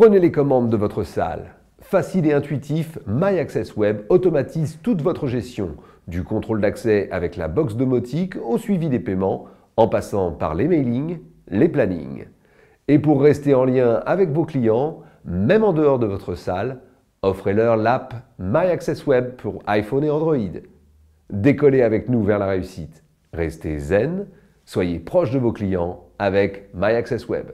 Prenez les commandes de votre salle. Facile et intuitif, MyAccessWeb Web automatise toute votre gestion, du contrôle d'accès avec la box domotique au suivi des paiements, en passant par les mailings, les plannings. Et pour rester en lien avec vos clients, même en dehors de votre salle, offrez-leur l'app MyAccessWeb pour iPhone et Android. Décollez avec nous vers la réussite. Restez zen, soyez proche de vos clients avec MyAccessWeb. Web.